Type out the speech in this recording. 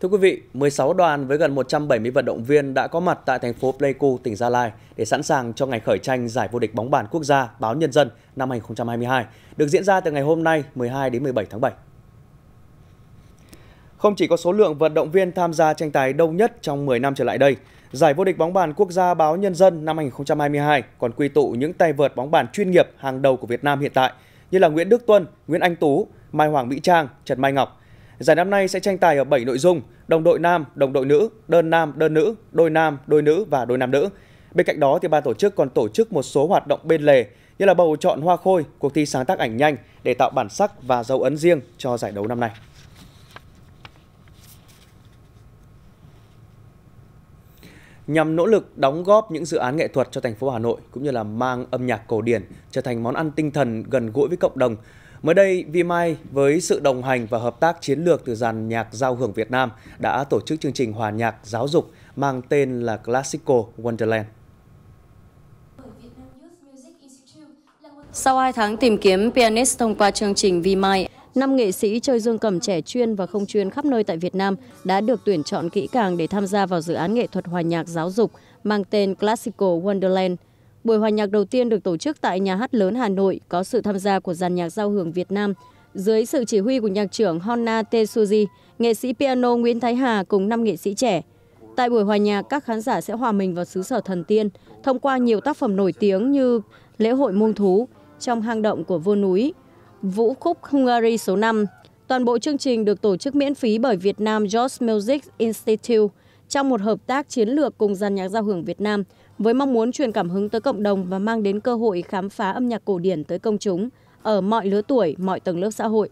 Thưa quý vị, 16 đoàn với gần 170 vận động viên đã có mặt tại thành phố Pleiku, tỉnh Gia Lai để sẵn sàng cho ngày khởi tranh giải vô địch bóng bàn quốc gia Báo Nhân dân năm 2022, được diễn ra từ ngày hôm nay 12 đến 17 tháng 7. Không chỉ có số lượng vận động viên tham gia tranh tài đông nhất trong 10 năm trở lại đây, giải vô địch bóng bàn quốc gia Báo Nhân dân năm 2022 còn quy tụ những tay vợt bóng bàn chuyên nghiệp hàng đầu của Việt Nam hiện tại như là Nguyễn Đức Tuân, Nguyễn Anh Tú, Mai Hoàng Mỹ Trang, Trần Mai Ngọc – Giải năm nay sẽ tranh tài ở 7 nội dung, đồng đội nam, đồng đội nữ, đơn nam, đơn nữ, đôi nam, đôi nữ và đôi nam nữ. Bên cạnh đó thì ban tổ chức còn tổ chức một số hoạt động bên lề như là bầu chọn hoa khôi, cuộc thi sáng tác ảnh nhanh để tạo bản sắc và dấu ấn riêng cho giải đấu năm nay. nhằm nỗ lực đóng góp những dự án nghệ thuật cho thành phố Hà Nội cũng như là mang âm nhạc cổ điển trở thành món ăn tinh thần gần gũi với cộng đồng. Mới đây, Vimai với sự đồng hành và hợp tác chiến lược từ dàn nhạc giao hưởng Việt Nam đã tổ chức chương trình hòa nhạc giáo dục mang tên là Classical Wonderland. Sau 2 tháng tìm kiếm pianist thông qua chương trình Vimai, năm nghệ sĩ chơi dương cầm trẻ chuyên và không chuyên khắp nơi tại Việt Nam đã được tuyển chọn kỹ càng để tham gia vào dự án nghệ thuật hòa nhạc giáo dục mang tên Classical Wonderland – Buổi hòa nhạc đầu tiên được tổ chức tại Nhà hát lớn Hà Nội có sự tham gia của dàn nhạc giao hưởng Việt Nam. Dưới sự chỉ huy của nhạc trưởng Honna Tetsuji, nghệ sĩ piano Nguyễn Thái Hà cùng 5 nghệ sĩ trẻ. Tại buổi hòa nhạc, các khán giả sẽ hòa mình vào xứ sở thần tiên thông qua nhiều tác phẩm nổi tiếng như Lễ hội muông thú, Trong hang động của vua núi, Vũ khúc Hungary số 5. Toàn bộ chương trình được tổ chức miễn phí bởi Việt Nam Jazz Music Institute – trong một hợp tác chiến lược cùng dàn nhạc giao hưởng Việt Nam với mong muốn truyền cảm hứng tới cộng đồng và mang đến cơ hội khám phá âm nhạc cổ điển tới công chúng ở mọi lứa tuổi, mọi tầng lớp xã hội.